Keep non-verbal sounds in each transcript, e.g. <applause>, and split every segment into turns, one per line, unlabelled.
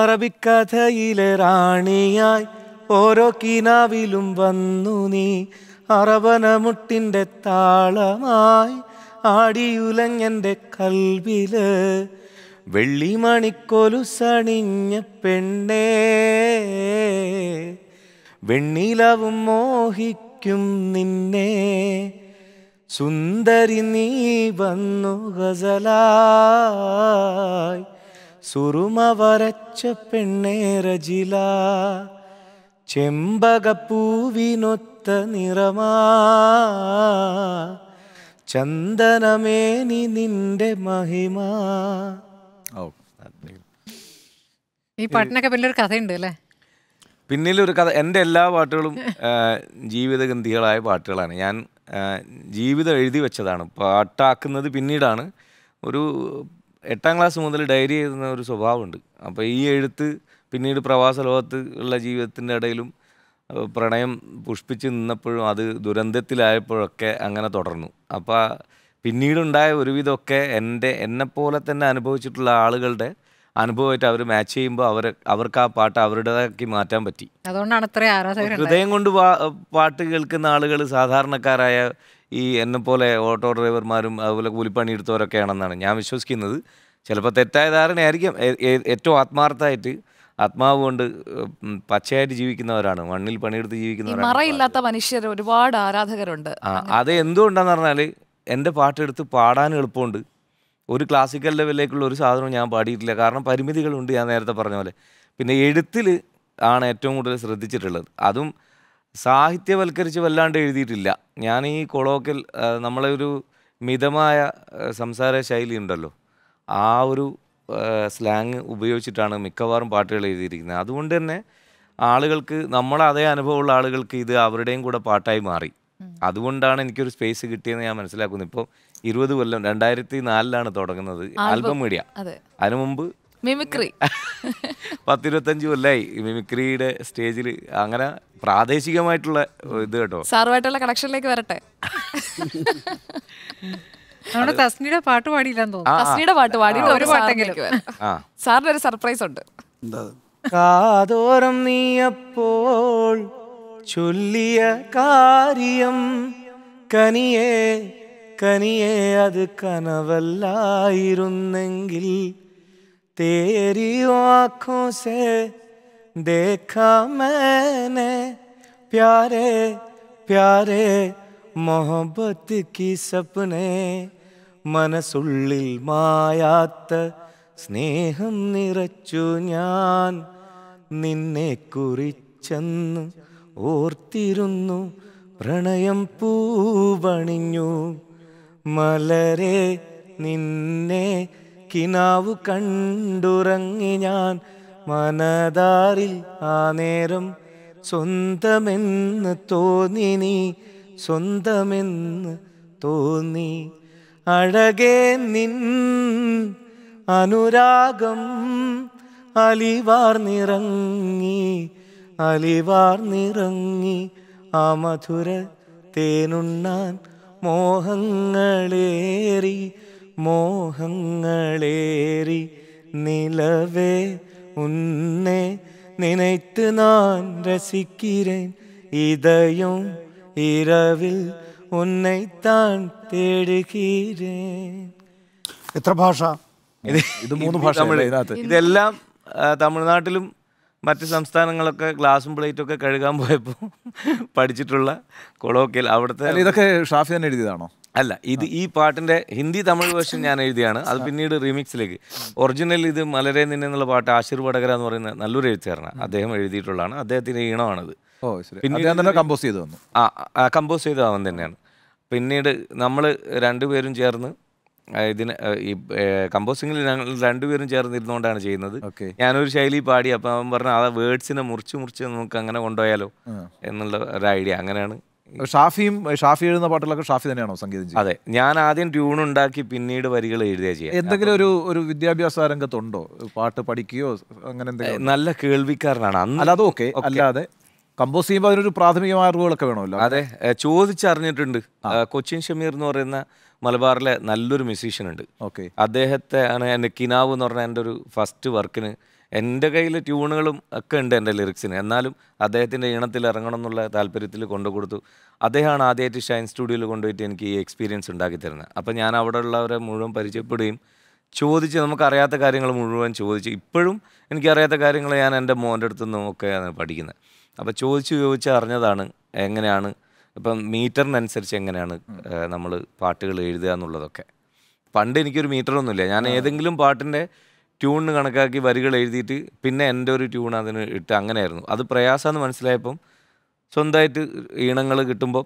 അറബിക്കഥയിലെ റാണിയായി ഓരോ കിനാവിലും വന്നു നീ അറബനമുട്ടിൻ്റെ താളമായി ആടിയുലങ്ങൻ്റെ കൽവില് സണിഞ്ഞ പെണ്ണേ വെണ്ണിലവും മോഹിക്കും നിന്നെ സുന്ദരി നീ വന്നു ഗസലായി സുറുമ വരച്ച രജില ചെമ്പകപ്പൂവിനൊത്ത നിറമാ ചന്ദനമേനി നിന്റെ മഹിമ
ഈ പാട്ടിനൊക്കെ പിന്നിലൊരു കഥയുണ്ട് അല്ലേ
പിന്നിലൊരു കഥ എൻ്റെ എല്ലാ പാട്ടുകളും ജീവിതഗന്ധികളായ പാട്ടുകളാണ് ഞാൻ ജീവിതം എഴുതി വെച്ചതാണ് പാട്ടാക്കുന്നത് പിന്നീടാണ് ഒരു എട്ടാം ക്ലാസ് മുതൽ ഡയറി എഴുതുന്ന ഒരു സ്വഭാവമുണ്ട് അപ്പോൾ ഈ എഴുത്ത് പിന്നീട് പ്രവാസ ലോകത്ത് ഉള്ള ജീവിതത്തിൻ്റെ ഇടയിലും പ്രണയം പുഷ്പിച്ച് നിന്നപ്പോഴും അത് ദുരന്തത്തിലായപ്പോഴൊക്കെ അങ്ങനെ തുടർന്നു അപ്പോൾ പിന്നീടുണ്ടായ ഒരുവിധമൊക്കെ എൻ്റെ എന്നെപ്പോലെ തന്നെ അനുഭവിച്ചിട്ടുള്ള ആളുകളുടെ അനുഭവമായിട്ട് അവർ മാച്ച് ചെയ്യുമ്പോൾ അവർ അവർക്ക് ആ പാട്ട് അവരുടേതാക്കി മാറ്റാൻ പറ്റി
അതുകൊണ്ടാണ് ഹൃദയം കൊണ്ട്
പാട്ട് കേൾക്കുന്ന ആളുകൾ സാധാരണക്കാരായ ഈ എന്നെപ്പോലെ ഓട്ടോ ഡ്രൈവർമാരും അതുപോലെ കൂലിപ്പണി എടുത്തവരൊക്കെയാണെന്നാണ് ഞാൻ വിശ്വസിക്കുന്നത് ചിലപ്പോൾ തെറ്റായ ധാരണയായിരിക്കും ഏറ്റവും ആത്മാർത്ഥമായിട്ട് ആത്മാവ് കൊണ്ട് പച്ചയായിട്ട് ജീവിക്കുന്നവരാണ് മണ്ണിൽ പണിയെടുത്ത് ജീവിക്കുന്നവരാണ്
മറയില്ലാത്ത മനുഷ്യർ ഒരുപാട് ആരാധകരുണ്ട്
അത് എന്തുകൊണ്ടാന്ന് പറഞ്ഞാൽ എൻ്റെ പാട്ടെടുത്ത് പാടാൻ എളുപ്പമുണ്ട് ഒരു ക്ലാസിക്കൽ ലെവലിലേക്കുള്ള ഒരു സാധനവും ഞാൻ പാടിയിട്ടില്ല കാരണം പരിമിതികളുണ്ട് ഞാൻ നേരത്തെ പറഞ്ഞ പോലെ പിന്നെ എഴുത്തിൽ ആണ് ഏറ്റവും കൂടുതൽ ശ്രദ്ധിച്ചിട്ടുള്ളത് അതും സാഹിത്യവൽക്കരിച്ച് വല്ലാണ്ട് എഴുതിയിട്ടില്ല ഞാൻ ഈ കൊളോക്കിൽ നമ്മളെ ഒരു മിതമായ സംസാര ശൈലി ഉണ്ടല്ലോ ആ ഒരു സ്ലാങ് ഉപയോഗിച്ചിട്ടാണ് മിക്കവാറും പാട്ടുകൾ എഴുതിയിരിക്കുന്നത് അതുകൊണ്ട് തന്നെ ആളുകൾക്ക് നമ്മളെ അതേ അനുഭവമുള്ള ആളുകൾക്ക് ഇത് അവരുടെയും കൂടെ പാട്ടായി മാറി അതുകൊണ്ടാണ് എനിക്കൊരു സ്പേസ് കിട്ടിയെന്ന് ഞാൻ മനസ്സിലാക്കുന്നു ഇപ്പോൾ ഇരുപത് കൊല്ലം രണ്ടായിരത്തി നാലിലാണ് തുടങ്ങുന്നത് ആൽബം മീഡിയ അതിനു മുമ്പ് മിമിക്രി <laughs> പത്തിരുപത്തഞ്ച് കൊല്ലായി മിമിക്രിയുടെ സ്റ്റേജിൽ അങ്ങനെ പ്രാദേശികമായിട്ടുള്ള ഇത് കേട്ടോ
സാറുമായിട്ടുള്ള കണക്ഷനിലേക്ക് വരട്ടെ നമ്മുടെ തസ്നിയുടെ പാട്ട് പാടിയില്ലെന്ന് തോന്നുന്നു തസ്നിയുടെ പാട്ട് പാടി ഒരു പാട്ടെങ്കിലും സാറിന് ഒരു സർപ്രൈസ് ഉണ്ട്
കാതോരം നീയപ്പോൾ ചൊല്ലിയ കാര്യം കനിയെ കനിയെ അത് കനവല്ലായിരുന്നെങ്കിൽ തേരിയോ ആഖോ സേ देखा मैंने प्यारे പ്യാരേ മൊഹബത്തിക്ക് സപ്നെ മനസ്സുള്ളിൽ മായാത്ത സ്നേഹം നിറച്ചു ഞാൻ നിന്നെ കുറിച്ചെന്ന് ഓർത്തിരുന്നു പ്രണയം പൂവണിഞ്ഞു മലരെ നിന്നെ കിനാവു കണ്ടുറങ്ങി ഞാൻ മനതാറിൽ ആ നേരം സ്വന്തമെന്ന് തോന്നി നീ സ്വന്തമെന്ന് തോന്നി അഴകേ നിൻ അനുരാഗം അലിവാർ നിറങ്ങി ആ മധുര തേനുണ്ണാൻ മോഹങ്ങളേറി മോഹങ്ങളേറി നിലവേ உன்னை நினைத்து நான் ரசிக்கிறேன் இதயம் இரவில் ഉന്നൈത്താൻ തേടുകീരേ എത്ര ഭാഷ ഇത് ഇത് മൂന്ന് ഭാഷ ഇതെല്ലാം
തമിഴ്നാട്ടിലും മറ്റ് സംസ്ഥാനങ്ങളൊക്കെ ഗ്ലാസും പ്ലേറ്റും ഒക്കെ കഴുകാൻ പോയപ്പോൾ <laughs> പഠിച്ചിട്ടുള്ള കൊളോക്കിയൽ അവിടുത്തെ ഇതൊക്കെ
ഷാഫി തന്നെ എഴുതിയതാണോ
അല്ല ഇത് ഈ പാട്ടിന്റെ ഹിന്ദി തമിഴ് വേർഷൻ ഞാൻ എഴുതിയാണ് അത് പിന്നീട് റീമിക്സിലേക്ക് ഒറിജിനൽ ഇത് മലരെ നിന്നെ എന്നുള്ള പാട്ട് ആശിർ വടകര എന്ന് പറയുന്ന നല്ലൊരു എഴുത്തുകാരനാണ് അദ്ദേഹം എഴുതിയിട്ടുള്ളതാണ് അദ്ദേഹത്തിന്റെ ഈണമാണത്
പിന്നെ കമ്പോസ് ചെയ്ത് വന്നു
ആ കമ്പോസ് ചെയ്ത് അവൻ തന്നെയാണ് പിന്നീട് നമ്മൾ രണ്ടുപേരും ചേർന്ന് ഇതിന് ഈ കമ്പോസിങ്ങിൽ ഞങ്ങൾ രണ്ടുപേരും ചേർന്നിരുന്നുകൊണ്ടാണ് ചെയ്യുന്നത് ഞാനൊരു ശൈലി പാടി അപ്പം അവൻ പറഞ്ഞു ആ വേർഡ്സിനെ മുറിച്ച് മുറിച്ച് നമുക്ക് അങ്ങനെ കൊണ്ടുപോയാലോ എന്നുള്ള ഒരു ഐഡിയ അങ്ങനെയാണ്
ഷാഫിയും ഷാഫി എഴുതുന്ന പാട്ടുകളൊക്കെ ഷാഫി തന്നെയാണോ സംഗീതം
അതെ ഞാൻ ആദ്യം ട്യൂൺ ഉണ്ടാക്കി പിന്നീട് വരികൾ
എഴുതിയ ചെയ്യാം എന്തെങ്കിലും ഒരു ഒരു വിദ്യാഭ്യാസ രംഗത്തുണ്ടോ പാട്ട് പഠിക്കുകയോ അങ്ങനെ എന്തെങ്കിലും നല്ല കേൾവിക്കാരനാണ് അല്ലാതെ ഓക്കെ അല്ലാതെ കമ്പോസ് ചെയ്യുമ്പോൾ അതിനൊരു പ്രാഥമികമായ മാർഗ്ഗങ്ങളൊക്കെ വേണമല്ലോ അതെ
ചോദിച്ചറിഞ്ഞിട്ടുണ്ട് കൊച്ചിൻ ഷമീർ എന്ന് പറയുന്ന മലബാറിലെ നല്ലൊരു മ്യൂസീഷ്യൻ ഉണ്ട് ഓക്കെ അദ്ദേഹത്തെ ആണ് എൻ്റെ കിനാവ് എന്ന് പറഞ്ഞ എൻ്റെ ഒരു ഫസ്റ്റ് വർക്കിന് എൻ്റെ കയ്യിൽ ട്യൂണുകളും ഒക്കെ ഉണ്ട് എൻ്റെ ലിറിക്സിന് എന്നാലും അദ്ദേഹത്തിൻ്റെ ഈണത്തിൽ ഇറങ്ങണം എന്നുള്ള താല്പര്യത്തിൽ കൊണ്ടു കൊടുത്തു അദ്ദേഹമാണ് ആദ്യമായിട്ട് ഷൈൻ സ്റ്റുഡിയോയിൽ കൊണ്ടുപോയിട്ട് എനിക്ക് ഈ എക്സ്പീരിയൻസ് ഉണ്ടാക്കി തരുന്നത് അപ്പോൾ ഞാൻ അവിടെ ഉള്ളവരെ മുഴുവൻ പരിചയപ്പെടുകയും ചോദിച്ച് നമുക്കറിയാത്ത കാര്യങ്ങൾ മുഴുവൻ ചോദിച്ച് ഇപ്പോഴും എനിക്കറിയാത്ത കാര്യങ്ങൾ ഞാൻ എൻ്റെ മോൻ്റെ അടുത്തു നിന്നും ഒക്കെ പഠിക്കുന്നത് അപ്പോൾ ചോദിച്ച് ചോദിച്ച് അറിഞ്ഞതാണ് എങ്ങനെയാണ് ഇപ്പം മീറ്ററിനനുസരിച്ച് എങ്ങനെയാണ് നമ്മൾ പാട്ടുകൾ എഴുതുക എന്നുള്ളതൊക്കെ പണ്ട് എനിക്കൊരു മീറ്ററൊന്നുമില്ല ഞാൻ ഏതെങ്കിലും പാട്ടിൻ്റെ ട്യൂണിന് കണക്കാക്കി വരികൾ എഴുതിയിട്ട് പിന്നെ എൻ്റെ ഒരു ട്യൂൺ അതിന് ഇട്ട് അങ്ങനെയായിരുന്നു അത് പ്രയാസമെന്ന് മനസ്സിലായപ്പം സ്വന്തമായിട്ട് ഈണങ്ങൾ കിട്ടുമ്പോൾ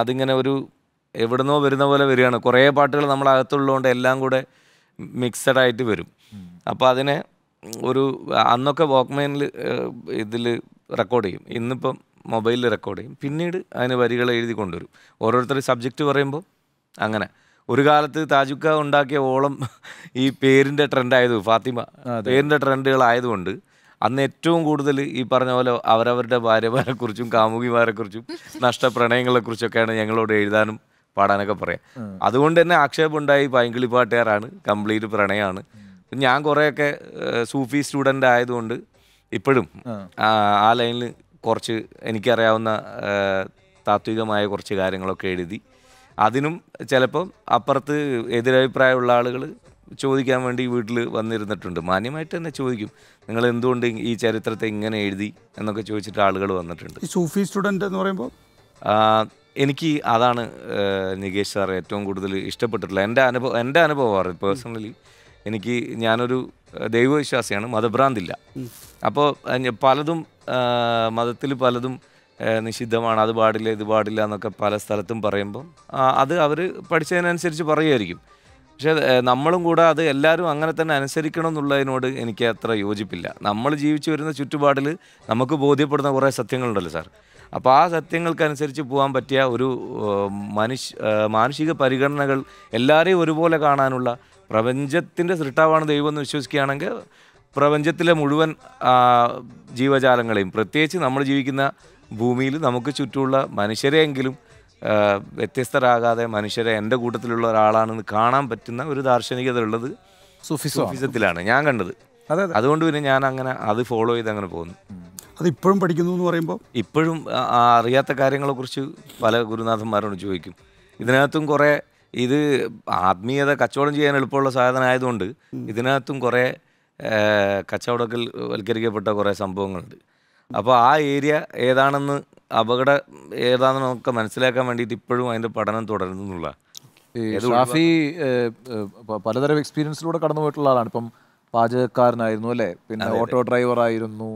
അതിങ്ങനെ ഒരു എവിടുന്നോ വരുന്ന പോലെ വരികയാണ് കുറേ പാട്ടുകൾ നമ്മളകത്തുള്ളതുകൊണ്ട് എല്ലാം കൂടെ മിക്സഡ് ആയിട്ട് വരും അപ്പോൾ അതിനെ ഒരു അന്നൊക്കെ വോക്ക്മാനിൽ ഇതിൽ റെക്കോർഡ് ചെയ്യും ഇന്നിപ്പം മൊബൈലിൽ റെക്കോർഡ് ചെയ്യും പിന്നീട് അതിന് വരികൾ എഴുതി കൊണ്ടുവരും ഓരോരുത്തർ സബ്ജക്റ്റ് പറയുമ്പോൾ അങ്ങനെ ഒരു കാലത്ത് താജുക്ക ഉണ്ടാക്കിയ ഓളം ഈ പേരിൻ്റെ ട്രെൻഡായത് ഫാത്തിമ പേരിൻ്റെ ട്രെൻഡുകളായതുകൊണ്ട് അന്ന് ഏറ്റവും കൂടുതൽ ഈ പറഞ്ഞ പോലെ അവരവരുടെ ഭാര്യമാരെക്കുറിച്ചും കാമുകിമാരെക്കുറിച്ചും നഷ്ടപ്രണയങ്ങളെക്കുറിച്ചൊക്കെയാണ് ഞങ്ങളോട് എഴുതാനും പാടാനൊക്കെ പറയാം അതുകൊണ്ട് തന്നെ ആക്ഷേപമുണ്ടായി പൈങ്കിളി പാട്ടുകാരാണ് കംപ്ലീറ്റ് പ്രണയമാണ് ഞാൻ കുറേയൊക്കെ സൂഫി സ്റ്റുഡൻ്റ് ആയതുകൊണ്ട് ഇപ്പോഴും ആ ലൈനിൽ കുറച്ച് എനിക്കറിയാവുന്ന താത്വികമായ കുറച്ച് കാര്യങ്ങളൊക്കെ എഴുതി അതിനും ചിലപ്പം അപ്പുറത്ത് എതിരഭിപ്രായമുള്ള ആളുകൾ ചോദിക്കാൻ വേണ്ടി വീട്ടിൽ വന്നിരുന്നിട്ടുണ്ട് മാന്യമായിട്ട് തന്നെ ചോദിക്കും നിങ്ങൾ എന്തുകൊണ്ട് ഈ ചരിത്രത്തെ ഇങ്ങനെ എഴുതി എന്നൊക്കെ ചോദിച്ചിട്ട് ആളുകൾ വന്നിട്ടുണ്ട്
സൂഫി സ്റ്റുഡൻ്റ് എന്ന് പറയുമ്പോൾ
എനിക്ക് അതാണ് നികേഷ് സാർ ഏറ്റവും കൂടുതൽ ഇഷ്ടപ്പെട്ടിട്ടുള്ള എൻ്റെ അനുഭവം എൻ്റെ അനുഭവമാണ് പേഴ്സണലി എനിക്ക് ഞാനൊരു ദൈവവിശ്വാസിയാണ് മതഭ്രാന്തില്ല അപ്പോൾ പലതും മതത്തിൽ പലതും നിഷിദ്ധമാണ് അത് പാടില്ല ഇത് പാടില്ല എന്നൊക്കെ പല സ്ഥലത്തും പറയുമ്പം അത് അവർ പഠിച്ചതിനനുസരിച്ച് പറയുമായിരിക്കും പക്ഷേ നമ്മളും കൂടെ അത് എല്ലാവരും അങ്ങനെ തന്നെ അനുസരിക്കണം എന്നുള്ളതിനോട് എനിക്ക് അത്ര യോജിപ്പില്ല നമ്മൾ ജീവിച്ചു വരുന്ന ചുറ്റുപാടിൽ നമുക്ക് ബോധ്യപ്പെടുന്ന കുറേ സത്യങ്ങളുണ്ടല്ലോ സാർ അപ്പോൾ ആ സത്യങ്ങൾക്കനുസരിച്ച് പോകാൻ പറ്റിയ ഒരു മനുഷ്യ മാനുഷിക പരിഗണനകൾ എല്ലാവരെയും ഒരുപോലെ കാണാനുള്ള പ്രപഞ്ചത്തിൻ്റെ സൃഷ്ടാവാണ് ദൈവം എന്ന് വിശ്വസിക്കുകയാണെങ്കിൽ പ്രപഞ്ചത്തിലെ മുഴുവൻ ജീവജാലങ്ങളെയും പ്രത്യേകിച്ച് നമ്മൾ ജീവിക്കുന്ന ഭൂമിയിൽ നമുക്ക് ചുറ്റുമുള്ള മനുഷ്യരെയെങ്കിലും വ്യത്യസ്തരാകാതെ മനുഷ്യരെ എൻ്റെ കൂട്ടത്തിലുള്ള ഒരാളാണെന്ന് കാണാൻ പറ്റുന്ന ഒരു ദാർശനികത ഉള്ളത് സുഫിസത്തിലാണ് ഞാൻ കണ്ടത് അതെ അതുകൊണ്ട് പിന്നെ ഞാൻ അങ്ങനെ അത് ഫോളോ ചെയ്ത് അങ്ങനെ പോകുന്നു
അത് ഇപ്പോഴും പഠിക്കുന്നു എന്ന് പറയുമ്പോൾ
ഇപ്പോഴും അറിയാത്ത കാര്യങ്ങളെക്കുറിച്ച് പല ഗുരുനാഥന്മാരോട് ചോദിക്കും ഇതിനകത്തും കുറേ ഇത് ആത്മീയത കച്ചവടം ചെയ്യാൻ എളുപ്പമുള്ള സാധനമായതുകൊണ്ട് ഇതിനകത്തും കുറേ കച്ചവടത്തിൽ വൽക്കരിക്കപ്പെട്ട കുറേ സംഭവങ്ങളുണ്ട് അപ്പോൾ ആ ഏരിയ ഏതാണെന്ന് അപകടം ഏതാണെന്ന് നമുക്ക് മനസ്സിലാക്കാൻ വേണ്ടിയിട്ട് ഇപ്പോഴും അതിൻ്റെ പഠനം തുടരുന്നുള്ള ഷാഫി
പലതരം എക്സ്പീരിയൻസിലൂടെ കടന്നു പോയിട്ടുള്ള ആളാണ് ഇപ്പം പാചകക്കാരനായിരുന്നു അല്ലേ പിന്നെ ഓട്ടോ ഡ്രൈവർ ആയിരുന്നു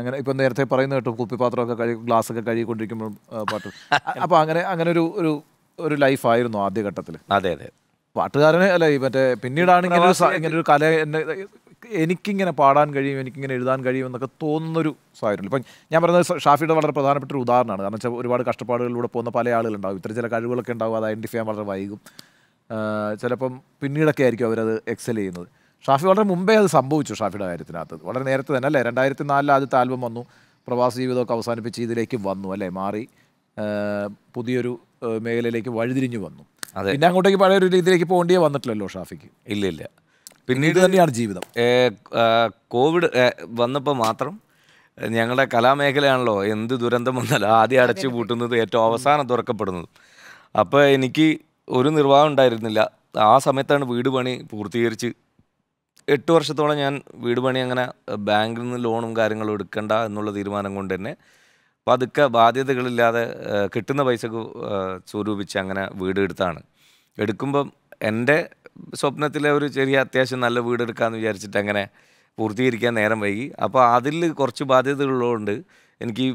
അങ്ങനെ ഇപ്പം നേരത്തെ പറയുന്ന കേട്ടോ കുപ്പിപാത്രമൊക്കെ കഴുകി ഗ്ലാസ് ഒക്കെ കഴുകിക്കൊണ്ടിരിക്കുമ്പോൾ പാട്ട് <laughs> അപ്പോൾ അങ്ങനെ അങ്ങനെ ഒരു ഒരു ലൈഫായിരുന്നു ആദ്യഘട്ടത്തിൽ അതെ അതെ പാട്ടുകാരനെ അല്ല ഈ മറ്റേ പിന്നീടാണെങ്കിൽ ഇങ്ങനെ ഒരു ഇങ്ങനെ ഒരു കല എന്നെ എനിക്കിങ്ങനെ പാടാൻ കഴിയും എനിക്കിങ്ങനെ എഴുതാൻ കഴിയും എന്നൊക്കെ തോന്നുന്നൊരു സാഹചര്യം ഇപ്പം ഞാൻ പറയുന്നത് ഷാഫിയുടെ വളരെ പ്രധാനപ്പെട്ട ഒരു ഉദാഹരണമാണ് കാരണം വെച്ചാൽ ഒരുപാട് കഷ്ടപ്പാടുകളിലൂടെ പോകുന്ന പല ആളുകളുണ്ടാവും ഇത്ര ചില കഴിവുകളൊക്കെ ഉണ്ടാവും അത് ഐഡൻറ്റിഫൈ ചെയ്യാൻ വളരെ വൈകും ചിലപ്പം പിന്നീടൊക്കെ ആയിരിക്കും അവരത് എക്സൽ ചെയ്യുന്നത് ഷാഫി വളരെ മുമ്പേ അത് സംഭവിച്ചു ഷാഫിയുടെ കാര്യത്തിനകത്ത് വളരെ നേരത്തെ തന്നെ അല്ലേ രണ്ടായിരത്തി നാലിൽ ആദ്യത്തെ ആൽബം വന്നു പ്രവാസ ജീവിതമൊക്കെ അവസാനിപ്പിച്ച് ഇതിലേക്ക് വന്നു അല്ലേ മാറി പുതിയൊരു മേഖലയിലേക്ക് വഴിതിരിഞ്ഞു വന്നു പിന്നെ അങ്ങോട്ടേക്ക് പഴയ ഒരു രീതിയിലേക്ക് പോകേണ്ടിയേ വന്നിട്ടില്ലല്ലോ ഷാഫിക്ക്
ഇല്ല ഇല്ല പിന്നീട് തന്നെയാണ് ജീവിതം കോവിഡ് വന്നപ്പോൾ മാത്രം ഞങ്ങളുടെ കലാമേഖലയാണല്ലോ എന്ത് ദുരന്തം വന്നാലും ആദ്യം അടച്ചു പൂട്ടുന്നത് ഏറ്റവും അവസാനം തുറക്കപ്പെടുന്നത് അപ്പോൾ എനിക്ക് ഒരു നിർവാഹം ഉണ്ടായിരുന്നില്ല ആ സമയത്താണ് വീട് പണി പൂർത്തീകരിച്ച് എട്ട് വർഷത്തോളം ഞാൻ വീട് പണി അങ്ങനെ ബാങ്കിൽ നിന്ന് ലോണും കാര്യങ്ങളും എടുക്കണ്ട എന്നുള്ള തീരുമാനം കൊണ്ട് തന്നെ പതുക്കെ ബാധ്യതകളില്ലാതെ കിട്ടുന്ന പൈസക്ക് സ്വരൂപിച്ച് അങ്ങനെ വീട് എടുത്താണ് എടുക്കുമ്പം എൻ്റെ സ്വപ്നത്തിലെ ഒരു ചെറിയ അത്യാവശ്യം നല്ല വീട് എടുക്കാമെന്ന് വിചാരിച്ചിട്ട് അങ്ങനെ പൂർത്തീകരിക്കാൻ നേരം വൈകി അപ്പോൾ അതിൽ കുറച്ച് ബാധ്യതകളുള്ളതുകൊണ്ട് എനിക്ക്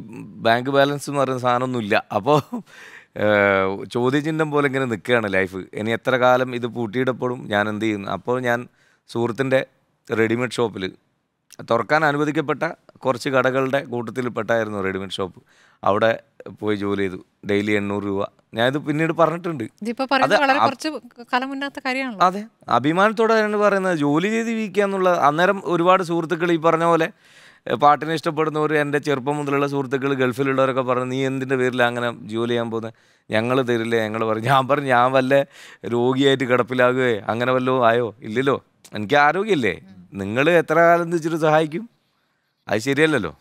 ബാങ്ക് ബാലൻസ് എന്ന് പറയുന്ന സാധനമൊന്നുമില്ല അപ്പോൾ ചോദ്യചിഹ്നം പോലെ ഇങ്ങനെ നിൽക്കുകയാണ് ലൈഫ് ഇനി എത്ര കാലം ഇത് പൂട്ടിയിടപ്പെടും ഞാൻ എന്ത് ചെയ്യുന്നു അപ്പോൾ ഞാൻ സുഹൃത്തിൻ്റെ റെഡിമെയ്ഡ് ഷോപ്പിൽ തുറക്കാൻ അനുവദിക്കപ്പെട്ട കുറച്ച് കടകളുടെ കൂട്ടത്തിൽപ്പെട്ടായിരുന്നു റെഡിമെയ്ഡ് ഷോപ്പ് അവിടെ പോയി ജോലി ചെയ്തു ഡെയിലി എണ്ണൂറ് രൂപ ഞാനിത് പിന്നീട് പറഞ്ഞിട്ടുണ്ട് അതെ അഭിമാനത്തോടെ തന്നെയാണ് പറയുന്നത് ജോലി ചെയ്ത് വീക്കുക എന്നുള്ള അന്നേരം ഒരുപാട് സുഹൃത്തുക്കൾ ഈ പറഞ്ഞ പോലെ പാട്ടിനെ ഇഷ്ടപ്പെടുന്നവർ എൻ്റെ ചെറുപ്പം മുതലുള്ള സുഹൃത്തുക്കൾ ഗൾഫിലുള്ളവരൊക്കെ പറഞ്ഞു നീ എന്തിൻ്റെ പേരിൽ അങ്ങനെ ജോലി ചെയ്യാൻ പോകുന്നത് ഞങ്ങൾ തരില്ല ഞങ്ങൾ പറഞ്ഞു ഞാൻ പറഞ്ഞു ഞാൻ വല്ല രോഗിയായിട്ട് കിടപ്പിലാകുകയോ അങ്ങനെ വല്ലതും ആയോ ഇല്ലല്ലോ എനിക്ക് ആരോഗ്യമില്ലേ നിങ്ങൾ എത്ര കാലം വെച്ചിട്ട് സഹായിക്കും
അത് ശരിയല്ലല്ലോ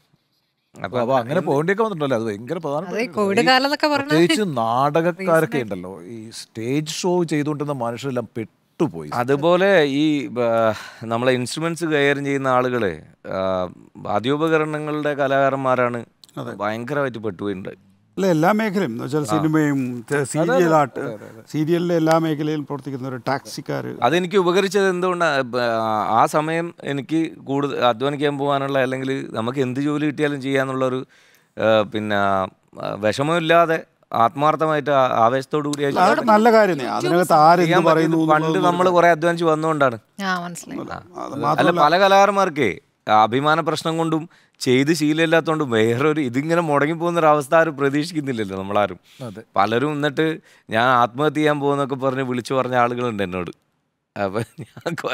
അപ്പൊ അങ്ങനെ പോകേണ്ടിയൊക്കെ വന്നിട്ടുണ്ടല്ലോ അത് ഭയങ്കര
പ്രധാനപ്പെട്ട
നാടകക്കാരൊക്കെ ഉണ്ടല്ലോ ഈ സ്റ്റേജ് ഷോ ചെയ്തുകൊണ്ടിരുന്ന മനുഷ്യരെല്ലാം പെട്ടുപോയി
അതുപോലെ ഈ നമ്മളെ ഇൻസ്ട്രുമെന്റ്സ് കൈകാര്യം ചെയ്യുന്ന ആളുകള് വാദ്യോപകരണങ്ങളുടെ കലാകാരന്മാരാണ് ഭയങ്കരമായിട്ട് പെട്ടുപോയിട്ടുണ്ട്
അല്ല എല്ലാ മേഖലയും എന്ന്
വെച്ചാൽ സിനിമയും സീരിയലായിട്ട് സീരിയലിലെ എല്ലാ മേഖലയിലും പ്രവർത്തിക്കുന്ന ഒരു ടാക്സിക്കാർ
അതെനിക്ക് ഉപകരിച്ചത് എന്തുകൊണ്ടാണ് ആ സമയം എനിക്ക് കൂടുതൽ അധ്വാനിക്കാൻ പോകാനുള്ള അല്ലെങ്കിൽ നമുക്ക് എന്ത് ജോലി കിട്ടിയാലും ചെയ്യാന്നുള്ളൊരു പിന്നെ വിഷമമില്ലാതെ ആത്മാർത്ഥമായിട്ട് ആവേശത്തോടു കൂടി
നല്ല കാര്യം പണ്ട് നമ്മൾ
കുറെ അധ്വാനിച്ച് വന്നുകൊണ്ടാണ് അല്ല പല കലാകാരന്മാർക്കേ അഭിമാന പ്രശ്നം കൊണ്ടും ചെയ്ത് ശീലമില്ലാത്തതുകൊണ്ടും വേറൊരു ഇതിങ്ങനെ മുടങ്ങി പോകുന്ന ഒരു അവസ്ഥ ആരും പ്രതീക്ഷിക്കുന്നില്ലല്ലോ നമ്മളാരും പലരും എന്നിട്ട് ഞാൻ ആത്മഹത്യ ചെയ്യാൻ പോകുന്നൊക്കെ പറഞ്ഞ് വിളിച്ചു പറഞ്ഞ ആളുകളുണ്ട് എന്നോട്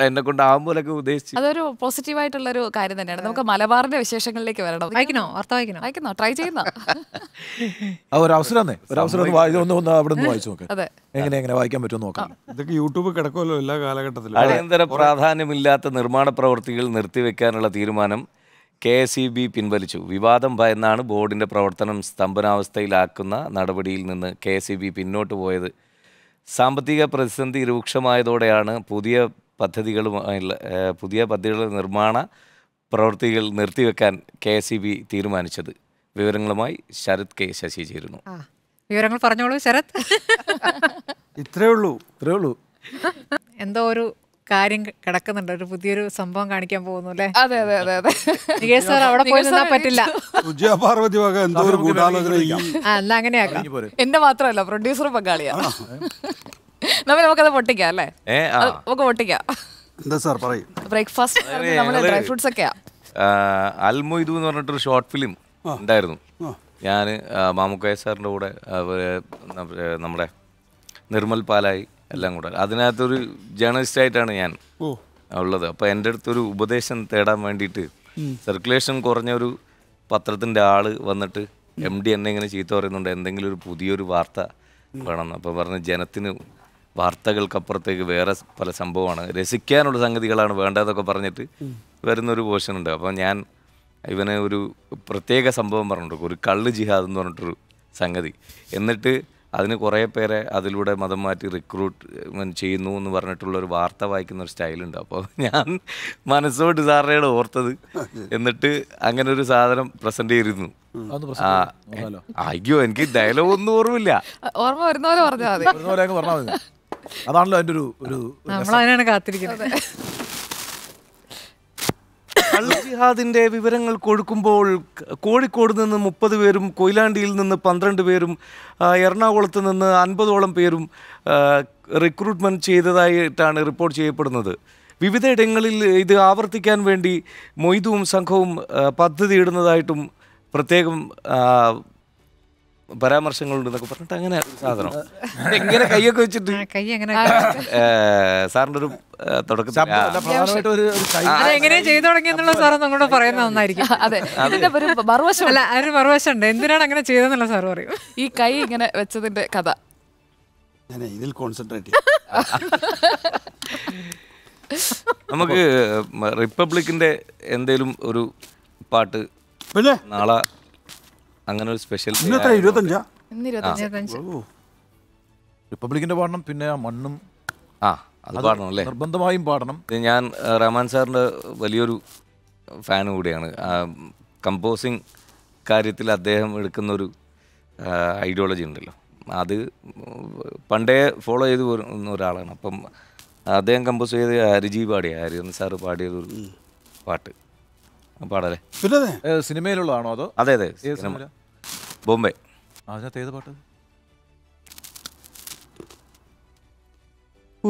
എന്നെ കൊണ്ട് ഉദ്ദേശിച്ചു
അതൊരു പോസിറ്റീവ് ആയിട്ടുള്ള ഒരു കാര്യം തന്നെയാണ് നമുക്ക് മലബാറിന്റെ വിശേഷങ്ങളിലേക്ക് വരണം ട്രൈ ചെയ്യുന്നോ
ഒരു വായിച്ചു എങ്ങനെ എങ്ങനെ വായിക്കാൻ നോക്കാം ഇതൊക്കെ യൂട്യൂബ് കിടക്കുമല്ലോ എല്ലാ കാലഘട്ടത്തിലും അടിയന്തര
പ്രാധാന്യമില്ലാത്ത നിർമ്മാണ പ്രവൃത്തികൾ നിർത്തിവെക്കാനുള്ള തീരുമാനം കെ എസ് ഇ ബി പിൻവലിച്ചു വിവാദം ഭയന്നാണ് ബോർഡിന്റെ പ്രവർത്തനം സ്തംഭനാവസ്ഥയിലാക്കുന്ന നടപടിയിൽ നിന്ന് കെ എസ് ഇ ബി പിന്നോട്ട് പോയത് സാമ്പത്തിക പ്രതിസന്ധി രൂക്ഷമായതോടെയാണ് പുതിയ പദ്ധതികളുമായുള്ള പുതിയ പദ്ധതികളുടെ നിർമ്മാണ പ്രവൃത്തികൾ നിർത്തിവെക്കാൻ കെ എസ് ഇ ബി തീരുമാനിച്ചത് വിവരങ്ങളുമായി ശരത് കെ ശശി ചേരുന്നു
വിവരങ്ങൾ പറഞ്ഞോളൂ ശരത് ഇത്രേ ഉള്ളൂ ഇത്രേ ഉള്ളൂ എന്തോ ഒരു കാര്യം കിടക്കുന്നുണ്ട് ഒരു പുതിയൊരു സംഭവം കാണിക്കാൻ പോകുന്നു അല്ലേ അതെ അതെ അതെ അതെ നികേഷ് സാർ അവിടെ പോയി പറ്റില്ല
<laughs> പാർവതി വക എന്തോ ഒരു ഗൂഢാലോചന
അല്ല അങ്ങനെയാക്കാം എന്റെ മാത്രമല്ല പ്രൊഡ്യൂസർ പങ്കാളിയാ നമ്മൾ നമുക്കത് പൊട്ടിക്കാം അല്ലേ നമുക്ക് പൊട്ടിക്കാം
എന്താ സാർ പറയും
ബ്രേക്ക്ഫാസ്റ്റ് നമ്മൾ ഡ്രൈ ഫ്രൂട്ട്സ് ഒക്കെയാ
അൽമൊയ്തു എന്ന് പറഞ്ഞിട്ടൊരു ഷോർട്ട് ഫിലിം ഉണ്ടായിരുന്നു ഞാൻ മാമുക്കയ സാറിൻ്റെ കൂടെ നമ്മുടെ നിർമ്മൽ പാലായി എല്ലാം കൂടെ അതിനകത്തൊരു ആയിട്ടാണ് ഞാൻ ഉള്ളത് അപ്പോൾ എൻ്റെ അടുത്തൊരു ഉപദേശം തേടാൻ വേണ്ടിയിട്ട് സർക്കുലേഷൻ കുറഞ്ഞ ഒരു പത്രത്തിൻ്റെ ആൾ വന്നിട്ട് എം ഡി എന്നെ ഇങ്ങനെ ചീത്ത പറയുന്നുണ്ട് എന്തെങ്കിലും ഒരു പുതിയൊരു വാർത്ത വേണം അപ്പോൾ പറഞ്ഞ ജനത്തിന് വാർത്തകൾക്കപ്പുറത്തേക്ക് വേറെ പല സംഭവമാണ് രസിക്കാനുള്ള സംഗതികളാണ് വേണ്ടതൊക്കെ പറഞ്ഞിട്ട് വരുന്നൊരു പോർഷൻ ഉണ്ട് അപ്പോൾ ഞാൻ ഇവന് ഒരു പ്രത്യേക സംഭവം പറഞ്ഞിട്ടുണ്ട് ഒരു കള്ള് ജിഹാദ് എന്ന് പറഞ്ഞിട്ടൊരു സംഗതി എന്നിട്ട് അതിന് കുറേ പേരെ അതിലൂടെ മതം മാറ്റി റിക്രൂട്ട്മെൻറ്റ് ചെയ്യുന്നു എന്ന് പറഞ്ഞിട്ടുള്ളൊരു വാർത്ത വായിക്കുന്ന ഒരു സ്റ്റൈലുണ്ട് അപ്പോൾ ഞാൻ മനസ്സോട് സാറിനോട് ഓർത്തത് എന്നിട്ട് അങ്ങനെ ഒരു സാധനം പ്രസന്റ് ചെയ്തിരുന്നു അയ്യോ എനിക്ക് ഡയലോഗ് ഒന്നും
ഓർമ്മയില്ല
ഓർമ്മ വരുന്ന പോലെ പറഞ്ഞാൽ മതി
അതാണല്ലോ അതിന്റെ ഒരു ഒരു
കാത്തിരിക്കുന്നത്
ജിഹാദിന്റെ വിവരങ്ങൾ
കൊടുക്കുമ്പോൾ കോഴിക്കോട് നിന്ന് മുപ്പത് പേരും കൊയിലാണ്ടിയിൽ നിന്ന് പന്ത്രണ്ട് പേരും എറണാകുളത്ത് നിന്ന് അൻപതോളം പേരും റിക്രൂട്ട്മെന്റ് ചെയ്തതായിട്ടാണ് റിപ്പോർട്ട് ചെയ്യപ്പെടുന്നത് വിവിധ ഇടങ്ങളിൽ ഇത് ആവർത്തിക്കാൻ വേണ്ടി മൊയ്തുവും സംഘവും പദ്ധതി ഇടുന്നതായിട്ടും പ്രത്യേകം പരാമർശങ്ങളുണ്ട് എന്നൊക്കെ പറഞ്ഞിട്ട് അങ്ങനെ സാധനം
എങ്ങനെ കൈയൊക്കെ വെച്ചിട്ട് സാറിൻ്റെ ഒരു അല്ല എന്തിനാണ് അങ്ങനെ പറയും ഈ കൈ ഇങ്ങനെ വെച്ചതിന്റെ കഥ
ഇതിൽ കോൺസെൻട്രേറ്റ് നമുക്ക് റിപ്പബ്ലിക്കിന്റെ എന്തേലും ഒരു പാട്ട് നാളെ അങ്ങനെ ഒരു സ്പെഷ്യൽ
റിപ്പബ്ലിക്കിന്റെ പാടണം പിന്നെ ആ മണ്ണും
ആ അത് പാടണം അല്ലേ
നിർബന്ധമായും പാടണം
ഞാൻ റഹ്മാൻ സാറിന്റെ വലിയൊരു ഫാൻ കൂടിയാണ് കമ്പോസിങ് കാര്യത്തിൽ അദ്ദേഹം എടുക്കുന്ന ഒരു ഐഡിയോളജി ഉണ്ടല്ലോ അത് പണ്ടേ ഫോളോ ചെയ്ത് പോരുന്ന ഒരാളാണ് അപ്പം അദ്ദേഹം കമ്പോസ് ചെയ്ത് ഹരിജി പാടിയ ഹരിജൻ സാറ് പാടിയതൊരു ഒരു പാട്ട് പാടല്ലേ
സിനിമയിലുള്ളതാണോ അതോ അതെ അതെ बोम्बे അതിനകത്ത് तेज़ പാട്ട്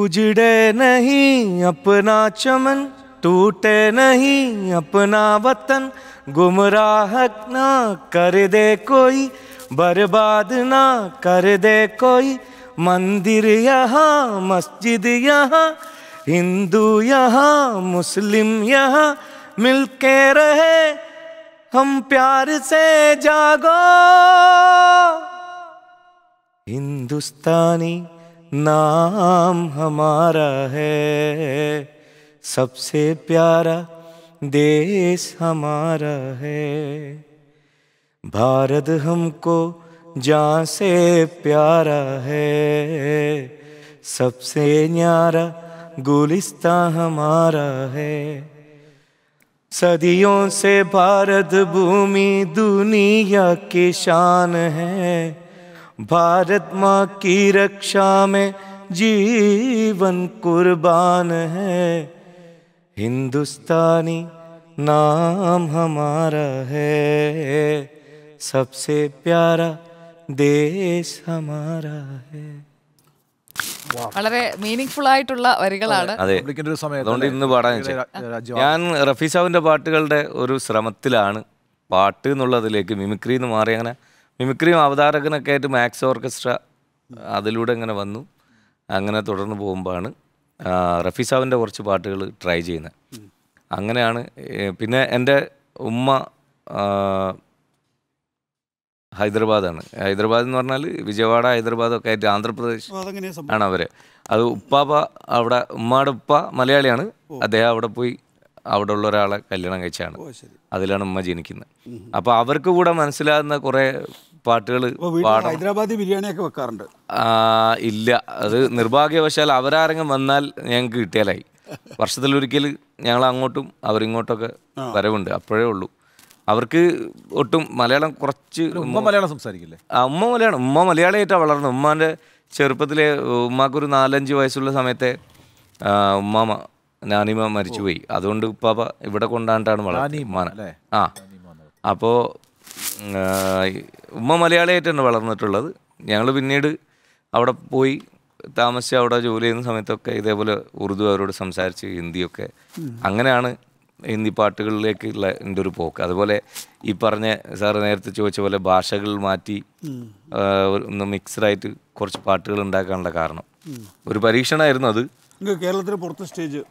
उजड़े नहीं अपना चमन टूटे नहीं अपना वतन गुमराह ना कर दे कोई बर्बाद ना कर दे कोई मंदिर यहाँ मस्जिद यहाँ हिंदू यहाँ मुस्लिम यहाँ मिलके रहे हम प्यार से जागो हिंदुस्तानी नाम हमारा है सबसे प्यारा देश हमारा है भारत हमको जहाँ से प्यारा है सबसे न्यारा गुलिस्ता हमारा है सदियों से भारत भूमि दुनिया की शान है भारत माँ की रक्षा में जीवन कुर्बान है हिंदुस्तानी नाम हमारा है सबसे प्यारा देश हमारा है
വളരെ മീനിങ് ആയിട്ടുള്ള വരികളാണ്
അതുകൊണ്ട് ഇന്ന് പാടാൻ ഞാൻ സാബിന്റെ പാട്ടുകളുടെ ഒരു ശ്രമത്തിലാണ് പാട്ട് എന്നുള്ളതിലേക്ക് മിമിക്രി എന്ന് മാറി അങ്ങനെ മിമിക്രിയും അവതാരകനൊക്കെ ആയിട്ട് മാക്സ് ഓർക്കസ്ട്ര അതിലൂടെ ഇങ്ങനെ വന്നു അങ്ങനെ തുടർന്ന് പോകുമ്പോഴാണ് റഫീസാവിൻ്റെ കുറച്ച് പാട്ടുകൾ ട്രൈ ചെയ്യുന്നത് അങ്ങനെയാണ് പിന്നെ എൻ്റെ ഉമ്മ ഹൈദരാബാദാണ് ഹൈദരാബാദ് എന്ന് പറഞ്ഞാൽ വിജയവാഡ ഹൈദരാബാദ് ഒക്കെ ആയിട്ട് ആന്ധ്രാപ്രദേശ് ആണ് അവര് അത് ഉപ്പാപ്പ അവിടെ ഉമ്മാടെ ഉപ്പ മലയാളിയാണ് അദ്ദേഹം അവിടെ പോയി അവിടെ ഉള്ള ഒരാളെ കല്യാണം കഴിച്ചാണ് അതിലാണ് ഉമ്മ ജനിക്കുന്നത് അപ്പൊ അവർക്ക് കൂടെ മനസ്സിലാകുന്ന കുറെ പാട്ടുകൾ
ഹൈദരാബാദി ബിരിയാണിയൊക്കെ വെക്കാറുണ്ട്
ഇല്ല അത് നിർഭാഗ്യവശാൽ അവരാരെങ്കിലും വന്നാൽ ഞങ്ങൾക്ക് കിട്ടിയാലായി <laughs> വർഷത്തിലൊരിക്കൽ ഞങ്ങൾ അങ്ങോട്ടും അവരിങ്ങോട്ടൊക്കെ വരവുണ്ട് അപ്പോഴേ ഉള്ളൂ അവർക്ക് ഒട്ടും മലയാളം കുറച്ച് ഉമ്മ മലയാളം സംസാരിക്കില്ലേ ആ ഉമ്മ മലയാളം ഉമ്മ മലയാളിയായിട്ടാണ് വളർന്നത് ഉമ്മാൻ്റെ ചെറുപ്പത്തിലെ ഉമ്മാക്കൊരു നാലഞ്ച് വയസ്സുള്ള സമയത്തെ ഉമ്മാമ നാനിമ മരിച്ചുപോയി അതുകൊണ്ട് ഉപ്പാപ്പ ഇവിടെ കൊണ്ടാണ്ടാണ് വളർന്നത് ആ അപ്പോൾ ഉമ്മ മലയാളിയായിട്ടാണ് വളർന്നിട്ടുള്ളത് ഞങ്ങൾ പിന്നീട് അവിടെ പോയി താമസിച്ച് അവിടെ ജോലി ചെയ്യുന്ന സമയത്തൊക്കെ ഇതേപോലെ ഉറുദു അവരോട് സംസാരിച്ച് ഹിന്ദിയൊക്കെ അങ്ങനെയാണ് എന്നീ പാട്ടുകളിലേക്കുള്ള എൻ്റെ ഒരു പോക്ക് അതുപോലെ ഈ പറഞ്ഞ സാറ് നേരത്തെ ചോദിച്ച പോലെ ഭാഷകൾ മാറ്റി ഒന്ന് മിക്സഡായിട്ട് കുറച്ച് പാട്ടുകൾ ഉണ്ടാക്കാനുള്ള കാരണം ഒരു പരീക്ഷണമായിരുന്നു അത്
കേരളത്തിന് പുറത്ത്
സ്റ്റേജ്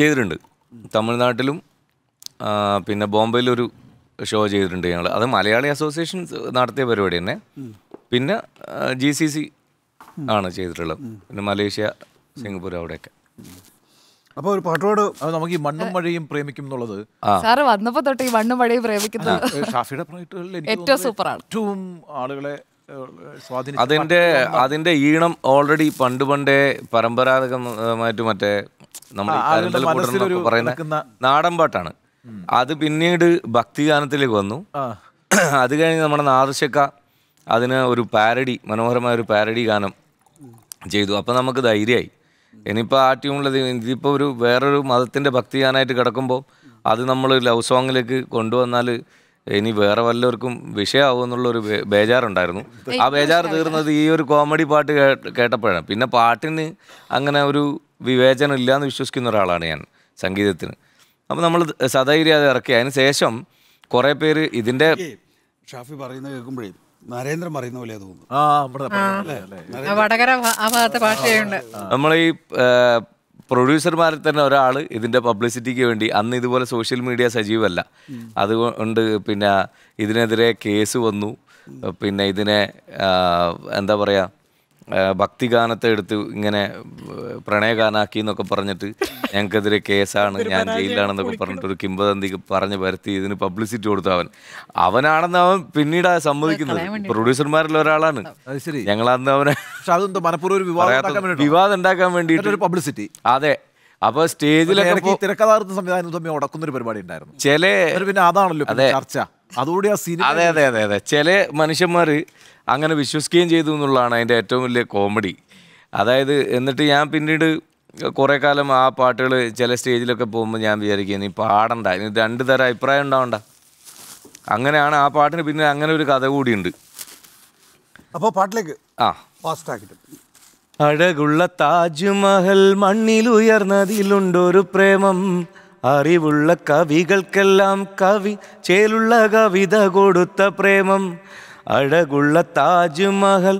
ചെയ്തിട്ടുണ്ട് തമിഴ്നാട്ടിലും പിന്നെ ബോംബെയിലൊരു ഷോ ചെയ്തിട്ടുണ്ട് ഞങ്ങൾ അത് മലയാളി അസോസിയേഷൻ നടത്തിയ പരിപാടി തന്നെ പിന്നെ ജി സി സി ആണ് ചെയ്തിട്ടുള്ളത് പിന്നെ മലേഷ്യ സിംഗപ്പൂർ അവിടെയൊക്കെ
അപ്പൊ ഒരു പാട്ടോട് അത് നമുക്ക് ഈ മണ്ണും മഴയും പ്രേമിക്കും എന്നുള്ളത്
സാറ് വന്നപ്പോ തൊട്ട് ഈ മണ്ണും മഴയും പ്രേമിക്കുന്ന ഏറ്റവും സൂപ്പറാണ് ഏറ്റവും ആളുകളെ
അതിന്റെ അതിന്റെ ഈണം ഓൾറെഡി പണ്ട് പണ്ടേ പരമ്പരാഗതമായിട്ട് മറ്റേ നമ്മൾ പറയുന്ന നാടൻ പാട്ടാണ് അത് പിന്നീട് ഭക്തിഗാനത്തിലേക്ക് വന്നു <clears throat> അത് കഴിഞ്ഞ് നമ്മുടെ നാദശക്ക അതിന് ഒരു പാരഡി മനോഹരമായ ഒരു പാരഡി ഗാനം ചെയ്തു അപ്പൊ നമുക്ക് ധൈര്യമായി ഇനിയിപ്പോൾ ആ ട്യൂണിലത് ഇതിപ്പോൾ ഒരു വേറൊരു മതത്തിൻ്റെ ചെയ്യാനായിട്ട് കിടക്കുമ്പോൾ അത് നമ്മൾ ലവ് സോങ്ങിലേക്ക് കൊണ്ടുവന്നാൽ ഇനി വേറെ വല്ലവർക്കും വിഷയമാവും എന്നുള്ളൊരു ബേജാറുണ്ടായിരുന്നു ആ ബേജാർ തീർന്നത് ഈ ഒരു കോമഡി പാട്ട് കേട്ടപ്പോഴാണ് പിന്നെ പാട്ടിന് അങ്ങനെ ഒരു വിവേചനം ഇല്ലയെന്ന് വിശ്വസിക്കുന്ന ഒരാളാണ് ഞാൻ സംഗീതത്തിന് അപ്പോൾ നമ്മൾ സദൈര്യം അത് ഇറക്കി അതിന് ശേഷം കുറേ പേര് ഇതിൻ്റെ
ഷാഫി പറയുന്നത് കേൾക്കുമ്പോഴേ നരേന്ദ്രൻ പറയുന്ന പോലെ തോന്നുന്നു വടകര ആ
പ്രൊഡ്യൂസർമാരിൽ തന്നെ ഒരാൾ ഇതിന്റെ പബ്ലിസിറ്റിക്ക് വേണ്ടി അന്ന് ഇതുപോലെ സോഷ്യൽ മീഡിയ സജീവമല്ല അതുകൊണ്ട് പിന്നെ ഇതിനെതിരെ കേസ് വന്നു പിന്നെ ഇതിനെ എന്താ പറയാ ഭക്തിഗാനത്തെ എടുത്ത് ഇങ്ങനെ പ്രണയഗാനാക്കി എന്നൊക്കെ പറഞ്ഞിട്ട് ഞങ്ങൾക്കെതിരെ കേസാണ് ഞാൻ ജയിലിലാണെന്നൊക്കെ പറഞ്ഞിട്ട് ഒരു കിംബദന്തി പറഞ്ഞ് പരത്തി ഇതിന് പബ്ലിസിറ്റി കൊടുത്തു അവൻ അവനാണെന്ന് അവൻ പിന്നീട് സമ്മതിക്കുന്നത് പ്രൊഡ്യൂസർമാരിൽ ഒരാളാണ് ഞങ്ങളന്ന് അന്ന് അവനെ വിവാദം ഉണ്ടാക്കാൻ വേണ്ടിയിട്ട് പബ്ലിസിറ്റി അതെ അപ്പൊ സ്റ്റേജിലൊക്കെ
തമ്മിൽ ഉടക്കുന്ന ഒരു പരിപാടി ഉണ്ടായിരുന്നു
ചില പിന്നെ അതാണല്ലോ ചർച്ച അതോടെ ആ സിനിമ അതെ അതെ അതെ അതെ ചില മനുഷ്യന്മാര് അങ്ങനെ വിശ്വസിക്കുകയും ചെയ്തു എന്നുള്ളതാണ് അതിൻ്റെ ഏറ്റവും വലിയ കോമഡി അതായത് എന്നിട്ട് ഞാൻ പിന്നീട് കുറേ കാലം ആ പാട്ടുകൾ ചില സ്റ്റേജിലൊക്കെ പോകുമ്പോൾ ഞാൻ വിചാരിക്കുക നീ പാടണ്ട ഇനി രണ്ട് തരം അഭിപ്രായം ഉണ്ടാവണ്ട അങ്ങനെയാണ് ആ പാട്ടിന് പിന്നെ അങ്ങനെ ഒരു കഥ കൂടിയുണ്ട് അപ്പോൾ പാട്ടിലേക്ക് ആ
ഫാസ്റ്റ് ആക്കിയിട്ട്
അഴകുള്ള താജ്മഹൽ
മണ്ണിലുയർന്നതിലുണ്ടൊരു പ്രേമം അറിവുള്ള കവികൾക്കെല്ലാം കവി ചേലുള്ള കവിത കൊടുത്ത പ്രേമം അഴകുള്ള താജ്മഹൽ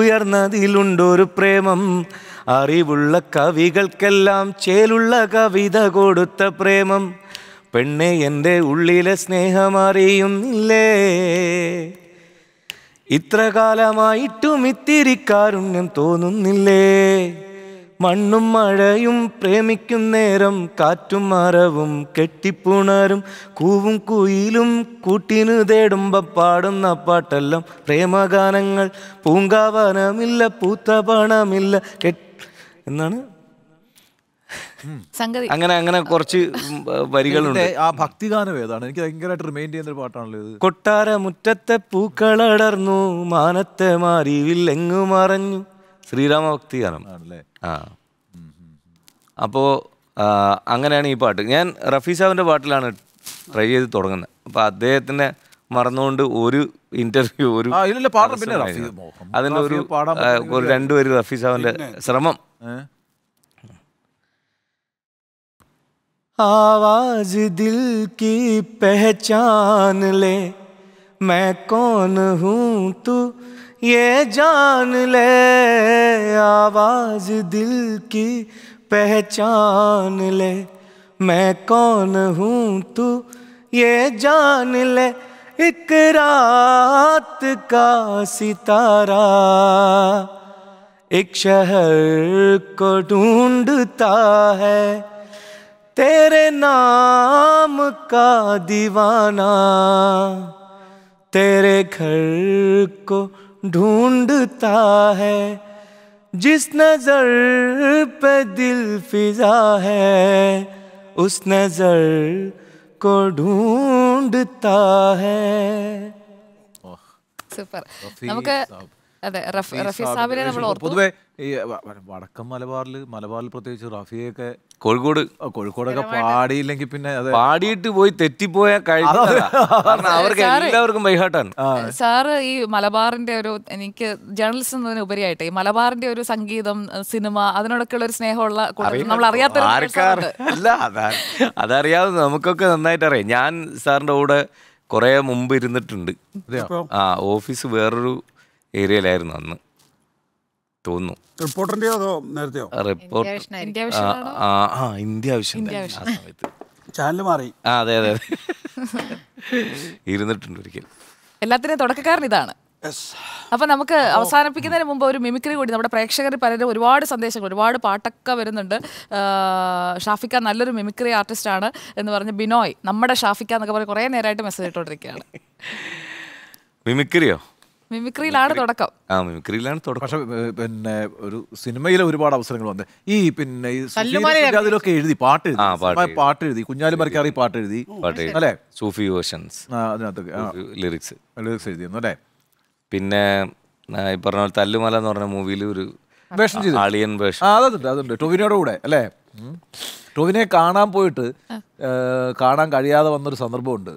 ഉയർന്നതിലുണ്ടൊരു പ്രേമം അറിവുള്ള കവികൾക്കെല്ലാം ചേലുള്ള കവിത കൊടുത്ത പ്രേമം പെണ്ണെ എൻ്റെ ഉള്ളിലെ സ്നേഹമറിയുന്നില്ലേ ഇത്ര കാലമായിട്ടും ഇത്തിരി കാരുണ്യം തോന്നുന്നില്ലേ മണ്ണും മഴയും പ്രേമിക്കും നേരം കാറ്റും മരവും കെട്ടിപ്പുണരും കൂവും കുയിലും കൂട്ടിനു തേടുമ്പം പാടുന്ന പാട്ടെല്ലാം പ്രേമഗാനങ്ങൾ പൂങ്കാവനമില്ല പൂത്ത പണമില്ല എന്നാണ്
അങ്ങനെ അങ്ങനെ
കുറച്ച് വരികളുണ്ട് ആ ഭക്തിഗാനം ഏതാണ് എനിക്ക് ഭയങ്കരമായിട്ട് റിമൈൻഡ് ചെയ്യുന്ന ഒരു പാട്ടാണല്ലോ ഇത്
കൊട്ടാര മുറ്റത്തെ പൂക്കളടർന്നു മാനത്തെ
മാറി വില്ലെങ്ങു മറഞ്ഞു ശ്രീരാമ ഭക്തി ഗാനം ആ അപ്പോൾ അങ്ങനെയാണ് ഈ പാട്ട് ഞാൻ റഫീ സാബിൻ്റെ പാട്ടിലാണ് ട്രൈ ചെയ്ത് തുടങ്ങുന്നത് അപ്പോൾ അദ്ദേഹത്തിൻ്റെ മറന്നുകൊണ്ട് ഒരു ഇന്റർവ്യൂ ഒരു
അതിൻ്റെ ഒരു ഒരു രണ്ടുപേര് റഫീ സാബിൻ്റെ ശ്രമം
आवाज दिल की पहचान ले मैं कौन हूँ तू ये जान ले आवाज दिल की पहचान ले मैं कौन हूँ तू ये जान ले एक रात का सितारा एक शहर को ढूंढता है तेरे नाम का दीवाना तेरे घर को ढूंढता है जिस नज़र पे दिल फिजा है उस नज़र को ढूंढता है
oh, सुपर അതെ നമ്മൾ പൊതുവെ
ഈ വടക്കൻ മലബാറിൽ മലബാറിൽ പ്രത്യേകിച്ച് റഫിയൊക്കെ
കോഴിക്കോട് കോഴിക്കോടൊക്കെ പാടിയില്ലെങ്കിൽ പിന്നെ പാടിയിട്ട് പോയി തെറ്റിപ്പോയ കഴിഞ്ഞ എല്ലാവർക്കും
സാറ് ഈ മലബാറിന്റെ ഒരു എനിക്ക് ജേർണലിസ്റ്റ് ഉപരിയായിട്ട് ഈ മലബാറിന്റെ ഒരു സംഗീതം സിനിമ അതിനോടൊക്കെയുള്ള ഒരു സ്നേഹമുള്ള നമ്മൾ അറിയാത്ത
അല്ല
നമുക്കൊക്കെ നന്നായിട്ട് അറിയാം ഞാൻ സാറിന്റെ കൂടെ കുറെ മുമ്പ് ഇരുന്നിട്ടുണ്ട് ആ ഓഫീസ് വേറൊരു ഏരിയയിലായിരുന്നു അന്ന് തോന്നുന്നു
റിപ്പോർട്ടറിൻ്റെയോ റിപ്പോർട്ട്
ആ,
ഇന്ത്യ ആവശ്യം ആ സമയത്ത് ചാനൽ മാറി ആ അതെ അതെ ഇരുന്നിട്ടുണ്ട് ഒരിക്കൽ
എല്ലാത്തിനും തുടക്കക്കാരൻ ഇതാണ് അപ്പൊ നമുക്ക് അവസാനിപ്പിക്കുന്നതിന് മുമ്പ് ഒരു മിമിക്രി കൂടി നമ്മുടെ പ്രേക്ഷകർ പലരും ഒരുപാട് സന്ദേശങ്ങൾ ഒരുപാട് പാട്ടൊക്കെ വരുന്നുണ്ട് ഷാഫിക്ക നല്ലൊരു മിമിക്രി ആർട്ടിസ്റ്റ് ആണ് എന്ന് പറഞ്ഞ ബിനോയ് നമ്മുടെ ഷാഫിക്ക എന്നൊക്കെ പറഞ്ഞ് കുറെ നേരമായിട്ട് മെസ്സേജ് ഇട്ടോണ്ടിരിക്കുകയാണ് മിമിക്രിയോ മിമിക്രിയിലാണ് തുടക്കം
ആ മിമിക്രിയിലാണ് തുടക്കം പക്ഷെ പിന്നെ ഒരു സിനിമയിലെ ഒരുപാട് അവസരങ്ങൾ വന്നത് ഈ പിന്നെ അതിലൊക്കെ എഴുതി പാട്ട് എഴുതി പാട്ട് എഴുതി കുഞ്ഞാലി മരക്കാറി പാട്ട് എഴുതി അല്ലേ സൂഫി വേർഷൻസ് ലിറിക്സ് ലിറിക്സ് എഴുതിയിരുന്നു അല്ലേ പിന്നെ
പറഞ്ഞ പോലെ തല്ലുമല എന്ന് പറഞ്ഞ മൂവിയിൽ ഒരു അളിയൻ വേഷം
അതുണ്ട് അതുണ്ട് ടോവിനോടെ കൂടെ അല്ലേ ടോവിനെ കാണാൻ പോയിട്ട് കാണാൻ കഴിയാതെ വന്നൊരു സന്ദർഭമുണ്ട്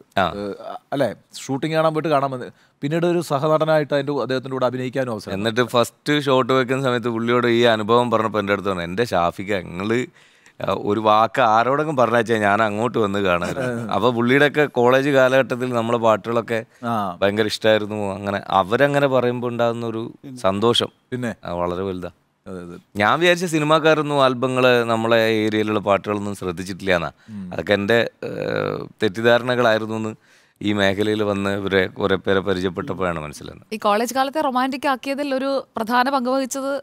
അല്ലെ ഷൂട്ടിംഗ് കാണാൻ പോയിട്ട് കാണാൻ പിന്നീട് ഒരു സഹനടനായിട്ട് അതിന്റെ അദ്ദേഹത്തിന്റെ കൂടെ അഭിനയിക്കാനും അവസരം
എന്നിട്ട് ഫസ്റ്റ് ഷോട്ട് വെക്കുന്ന സമയത്ത് പുള്ളിയോട് ഈ അനുഭവം പറഞ്ഞപ്പോൾ എൻ്റെ അടുത്ത് പറഞ്ഞു എൻ്റെ ഷാഫിക്ക് ഞങ്ങള് ഒരു വാക്ക് ആരോടെങ്കിലും പറഞ്ഞാച്ചാൽ ഞാൻ അങ്ങോട്ട് വന്ന് കാണാൻ അപ്പൊ പുള്ളിയുടെ ഒക്കെ കോളേജ് കാലഘട്ടത്തിൽ നമ്മളെ പാട്ടുകളൊക്കെ ഭയങ്കര ഇഷ്ടമായിരുന്നു അങ്ങനെ അവരങ്ങനെ പറയുമ്പോൾ ഉണ്ടാകുന്ന ഒരു സന്തോഷം പിന്നെ വളരെ വലുതാണ് ഞാൻ വിചാരിച്ച സിനിമാക്കാരൊന്നും ആൽബങ്ങള് നമ്മളെ ഏരിയയിലുള്ള പാട്ടുകളൊന്നും ശ്രദ്ധിച്ചിട്ടില്ല എന്നാ അതൊക്കെ എൻ്റെ തെറ്റിദ്ധാരണകളായിരുന്നു എന്ന് ഈ മേഖലയിൽ വന്ന് ഇവരെ കുറെ പേരെ പരിചയപ്പെട്ടപ്പോഴാണ് മനസ്സിലായത്
ഈ കോളേജ് കാലത്തെ റൊമാൻറ്റിക് ആക്കിയതിൽ ഒരു പ്രധാന പങ്ക് വഹിച്ചത്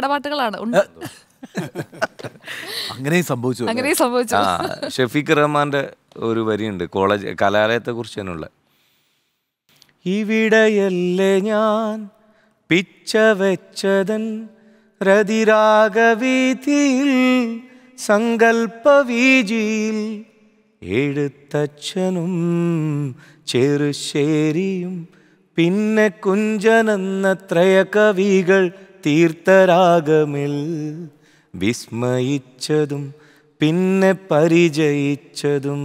ഇടപാട്ടുകളാണ്
സംഭവിച്ചു അങ്ങനെയും സംഭവിച്ചു ആ ഷഫീഖ് റഹ്മാന്റെ ഒരു വരിയുണ്ട് കോളേജ് കലാലയത്തെ കുറിച്ച് തന്നെയുള്ള
ഇവിടെയല്ലേ ഞാൻ പിച്ച വെച്ചതൻ രതിരാഗവീതിയിൽ സങ്കൽപ്പവീജിയിൽ എഴുത്തച്ഛനും ചെറുശ്ശേരിയും പിന്നെ കുഞ്ചനെന്നത്രയ കവികൾ തീർത്ഥരാഗമിൽ വിസ്മയിച്ചതും പിന്നെ പരിചയിച്ചതും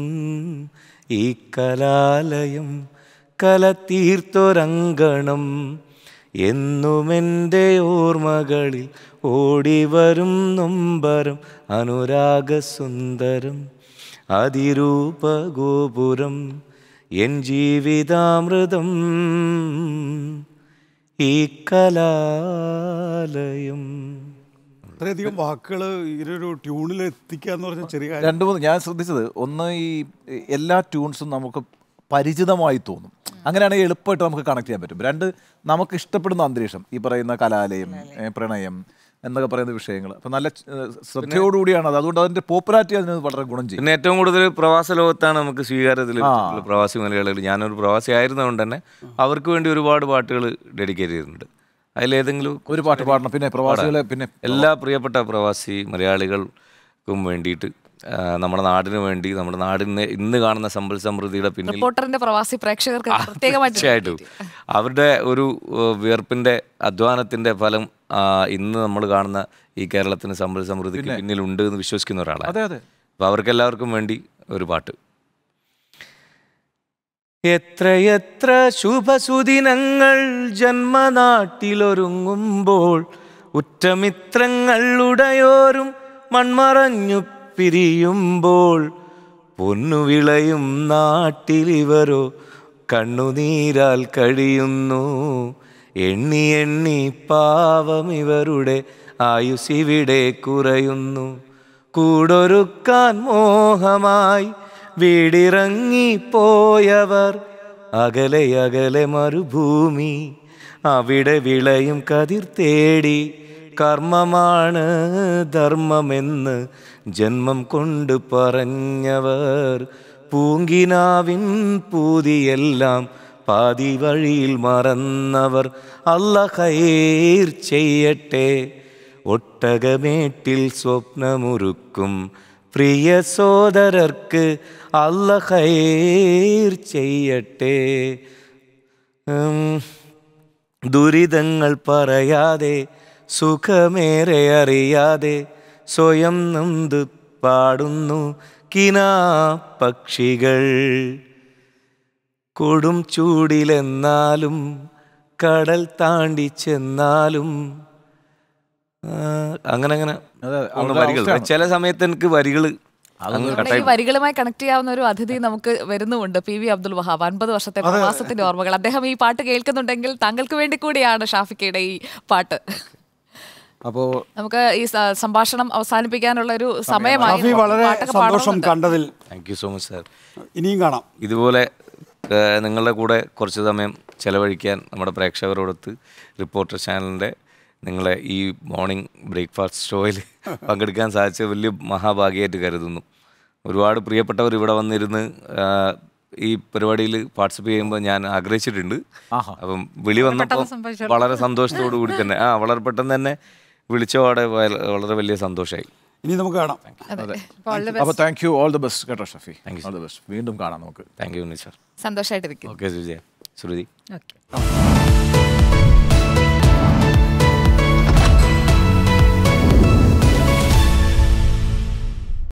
ഈ കലാലയം കല എന്നുമെൻ്റെ ഓർമ്മകളിൽ ഓടിവരും നൊമ്പരം അനുരാഗസുന്ദരം അതിരൂപഗോപുരം എൻ ജീവിതാമൃതം ഈ കലാലയം
അത്രയധികം വാക്കുകൾ ഒരു ട്യൂണിൽ എത്തിക്കുക എന്ന് പറഞ്ഞ ചെറിയ രണ്ട് മൂന്ന് ഞാൻ ശ്രദ്ധിച്ചത് ഒന്ന് ഈ എല്ലാ ട്യൂൺസും നമുക്ക് പരിചിതമായി തോന്നും അങ്ങനെയാണെങ്കിൽ എളുപ്പമായിട്ട് നമുക്ക് കണക്ട് ചെയ്യാൻ പറ്റും രണ്ട് നമുക്ക് ഇഷ്ടപ്പെടുന്ന അന്തരീക്ഷം ഈ പറയുന്ന കലാലയം പ്രണയം എന്നൊക്കെ പറയുന്ന വിഷയങ്ങൾ അപ്പം നല്ല ശ്രദ്ധയോടുകൂടിയാണ് അത് അതുകൊണ്ട് അതിൻ്റെ പോപ്പുലാരിറ്റി അതിന് വളരെ ഗുണം ചെയ്യും പിന്നെ ഏറ്റവും കൂടുതൽ
പ്രവാസ ലോകത്താണ് നമുക്ക് സ്വീകാര്യത്തിൽ പ്രവാസി മലയാളികൾ ഞാനൊരു പ്രവാസി ആയിരുന്നതുകൊണ്ട് തന്നെ അവർക്ക് വേണ്ടി ഒരുപാട് പാട്ടുകൾ ഡെഡിക്കേറ്റ് ചെയ്തിട്ടുണ്ട് അതിലേതെങ്കിലും ഒരു പാട്ട് പാടണം പിന്നെ പ്രവാസികളെ പിന്നെ എല്ലാ പ്രിയപ്പെട്ട പ്രവാസി മലയാളികൾക്കും വേണ്ടിയിട്ട് നമ്മുടെ നാടിന് വേണ്ടി നമ്മുടെ നാടിന് ഇന്ന് കാണുന്ന സമ്പൽ സമൃദ്ധിയുടെ പിന്നിൽ റിപ്പോർട്ടറിന്റെ
പ്രവാസി പ്രേക്ഷകർക്ക് തീർച്ചയായിട്ടും
അവരുടെ ഒരു വിയർപ്പിന്റെ അധ്വാനത്തിന്റെ ഫലം ഇന്ന് നമ്മൾ കാണുന്ന ഈ കേരളത്തിന് സമ്പൽ സമൃദ്ധിക്ക് പിന്നിലുണ്ട് എന്ന് വിശ്വസിക്കുന്ന ഒരാളാണ് അപ്പൊ അവർക്കെല്ലാവർക്കും വേണ്ടി ഒരു പാട്ട്
എത്രയെത്ര ശുഭസുദിനങ്ങൾ ജന്മനാട്ടിലൊരുങ്ങുമ്പോൾ ഉറ്റമിത്രങ്ങളുടെയോരും മൺമറഞ്ഞു പിരിയുമ്പോൾ പൊന്നുവിളയും നാട്ടിലിവരോ കണ്ണുനീരാൽ കഴിയുന്നു എണ്ണി എണ്ണി ഇവരുടെ ആയുസിവിടെ കുറയുന്നു കൂടൊരുക്കാൻ മോഹമായി വീടിറങ്ങിപ്പോയവർ അകലെ അകലെ മരുഭൂമി അവിടെ വിളയും കതിർ തേടി കർമ്മമാണ് ധർമ്മമെന്ന് ജന്മം കൊണ്ട് പറഞ്ഞവർ പൂങ്കിനാവിൻ പൂതിയെല്ലാം പാതി വഴിയിൽ മറന്നവർ അല്ലഹയേർ ചെയ്യട്ടെ ഒട്ടകമേട്ടിൽ സ്വപ്നമുറുക്കും പ്രിയ സോദരർക്ക് അല്ലഹയേർ ചെയ്യട്ടെ ദുരിതങ്ങൾ പറയാതെ സുഖമേറെ അറിയാതെ സ്വയം നന്ദു പാടുന്നു കിനാ പക്ഷികൾ കൊടും ചൂടിലെന്നാലും കടൽ താണ്ടി ചെന്നാലും അങ്ങനെ അങ്ങനെ ചില
സമയത്ത് എനിക്ക് വരികൾ
വരികളുമായി കണക്ട് ചെയ്യാവുന്ന ഒരു അതിഥി നമുക്ക് വരുന്നുമുണ്ട് പി വി അബ്ദുൽ വഹാബ് അൻപത് വർഷത്തെ പ്രവാസത്തിന്റെ ഓർമ്മകൾ അദ്ദേഹം ഈ പാട്ട് കേൾക്കുന്നുണ്ടെങ്കിൽ താങ്കൾക്ക് വേണ്ടി കൂടിയാണ് ഷാഫിക്കയുടെ ഈ പാട്ട് അപ്പോ നമുക്ക് ഈ സംഭാഷണം അവസാനിപ്പിക്കാനുള്ള ഒരു സമയമായി വളരെ സന്തോഷം
കണ്ടതിൽ thank you so much sir ഇനിയും കാണാം ഇതുപോലെ നിങ്ങളുടെ കൂടെ കുറച്ച് സമയം ചെലവഴിക്കാൻ നമ്മുടെ പ്രേക്ഷകരോടൊത്ത് റിപ്പോർട്ടർ ചാനലിൻ്റെ നിങ്ങളെ ഈ മോർണിംഗ് ബ്രേക്ക്ഫാസ്റ്റ് ഷോയിൽ <laughs> പങ്കെടുക്കാൻ സാധിച്ച വലിയ മഹാഭാഗ്യമായിട്ട് കരുതുന്നു ഒരുപാട് പ്രിയപ്പെട്ടവർ ഇവിടെ വന്നിരുന്ന് ഈ പരിപാടിയിൽ പാർട്ടിസിപ്പേറ്റ് ചെയ്യുമ്പോൾ ഞാൻ ആഗ്രഹിച്ചിട്ടുണ്ട് അപ്പം വിളി വന്നപ്പോൾ വളരെ സന്തോഷത്തോടു കൂടി തന്നെ ആ വളരെ പെട്ടെന്ന് തന്നെ വിളിച്ചപാടെ വളരെ വലിയ സന്തോഷമായി ഇനി
നമുക്ക് കാണാം അപ്പോൾ thank you all the best കേട്ടോ ഷഫി ഓൾ യു ബെസ്റ്റ് വീണ്ടും കാണാം നമുക്ക് താങ്ക് യു സന്തോഷമായിട്ട് ഓക്കെ ശ്രുതി
ഓക്കെ